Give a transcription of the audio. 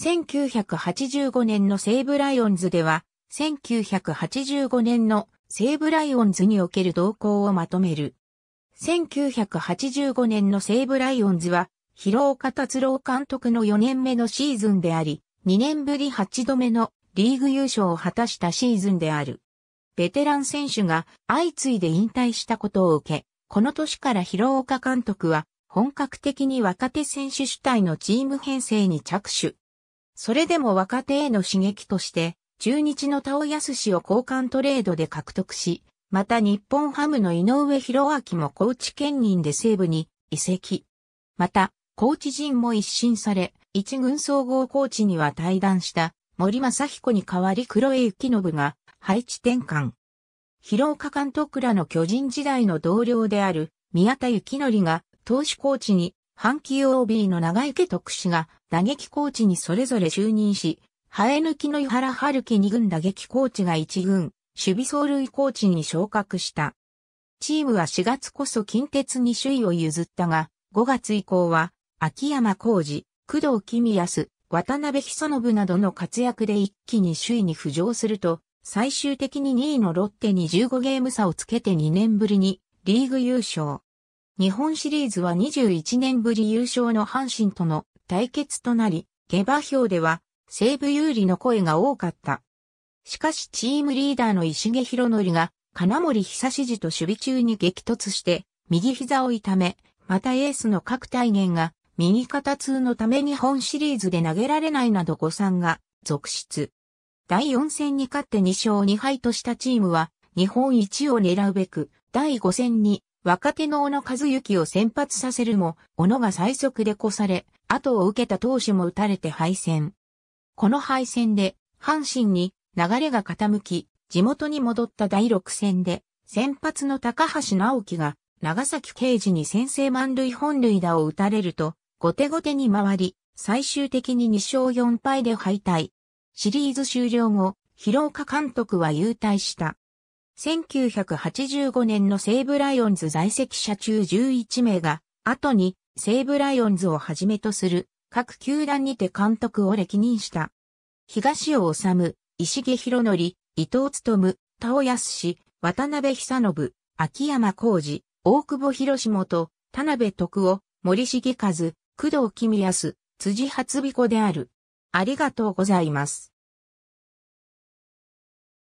1985年の西武ライオンズでは、1985年の西武ライオンズにおける動向をまとめる。1985年の西武ライオンズは、広岡達郎監督の4年目のシーズンであり、2年ぶり8度目のリーグ優勝を果たしたシーズンである。ベテラン選手が相次いで引退したことを受け、この年から広岡監督は本格的に若手選手主体のチーム編成に着手。それでも若手への刺激として、中日の田尾康氏を交換トレードで獲得し、また日本ハムの井上博明も高知県人で西部に移籍。また、高知人も一新され、一軍総合コーチには対談した森正彦に代わり黒江幸信が配置転換。広岡監督らの巨人時代の同僚である宮田幸則が投手コーチに阪急 OB の長池徳氏が打撃コーチにそれぞれ就任し、生え抜きの井原春樹二軍打撃コーチが一軍、守備走塁コーチに昇格した。チームは4月こそ近鉄に首位を譲ったが、5月以降は、秋山浩二、工藤公康、渡辺久信などの活躍で一気に首位に浮上すると、最終的に2位のロッテに15ゲーム差をつけて2年ぶりにリーグ優勝。日本シリーズは21年ぶり優勝の阪神との対決となり、下馬評では西武有利の声が多かった。しかしチームリーダーの石毛博則が金森久志と守備中に激突して、右膝を痛め、またエースの各体元が右肩痛のため日本シリーズで投げられないなど誤算が続出。第4戦に勝って2勝2敗としたチームは、日本一を狙うべく、第5戦に若手の小野和幸を先発させるも、小野が最速で越され、後を受けた投手も打たれて敗戦。この敗戦で、阪神に流れが傾き、地元に戻った第6戦で、先発の高橋直樹が、長崎刑事に先制満塁本塁打を打たれると、後手後手に回り、最終的に2勝4敗で敗退。シリーズ終了後、広岡監督は優退した。1985年の西武ライオンズ在籍者中11名が、後に西武ライオンズをはじめとする各球団にて監督を歴任した。東尾治、石毛博則、伊藤務、田尾康氏、渡辺久信、秋山浩二、大久保博士元、田辺徳夫、森重和、工藤君康、辻初彦である。ありがとうございます。